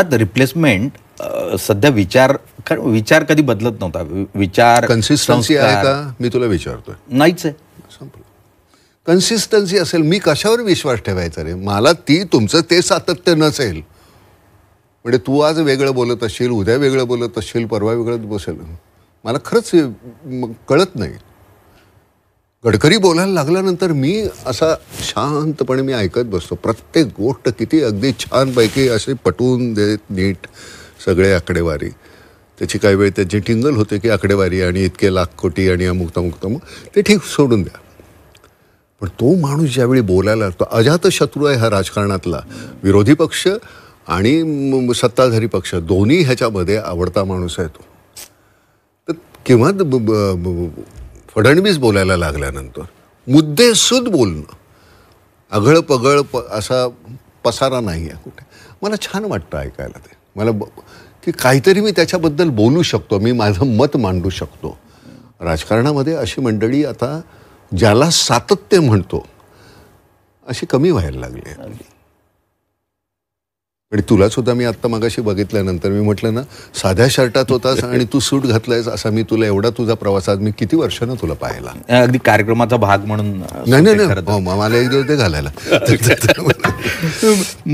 अर्थात रिप्लेसमेंट सध्या विचार विचार कधी बदलत नव्हता विचार कन्सिस्टन्सी आहे का मी तुला विचारतोय नाहीच आहे कन्सिस्टन्सी असेल मी कशावर विश्वास ठेवायचा रे मला ती तुमचं ते सातत्य नसेल म्हणजे तू आज वेगळं बोलत असशील उद्या वेगळं बोलत असशील परवा वेगळं बसेल मला खरंच कळत नाही गडकरी बोलायला लागल्यानंतर मी असा शांतपणे मी ऐकत बसतो प्रत्येक गोष्ट किती अगदी छानपैकी असे पटवून देत नीट सगळे आकडेवारी त्याची काही वेळ त्याची टिंगल होते की आकडेवारी आणि इतके लाख कोटी आणि अमुक तमुक ते ठीक सोडून द्या पण तो माणूस ज्यावेळी बोलायला लागतो अजात शत्रू आहे हा राजकारणातला विरोधी पक्ष आणि सत्ताधारी पक्ष दोन्ही ह्याच्यामध्ये आवडता माणूस आहे तो तर किंवा फडणवीस बोलायला लागल्यानंतर मुद्देसुद्ध बोलणं अघळ पगळ प असा पसारा नाही आहे कुठे मला छान वाटतं ऐकायला ते मला ब की काहीतरी मी त्याच्याबद्दल बोलू शकतो मी माझं मत मांडू शकतो राजकारणामध्ये अशी मंडळी आता ज्याला सातत्य म्हणतो अशी कमी व्हायला लागली आहे आणि म्हणजे तुला सुद्धा मी आत्ता मागाशी बघितल्यानंतर मी म्हटलं ना साध्या शर्टात होतास आणि तू सूट घातलायस असा मी तुला एवढा तुझा प्रवास आज मी किती वर्षानं तुला पाहिला अगदी कार्यक्रमाचा भाग म्हणून नाही नाही हो, मला एक दिवस ते घालायला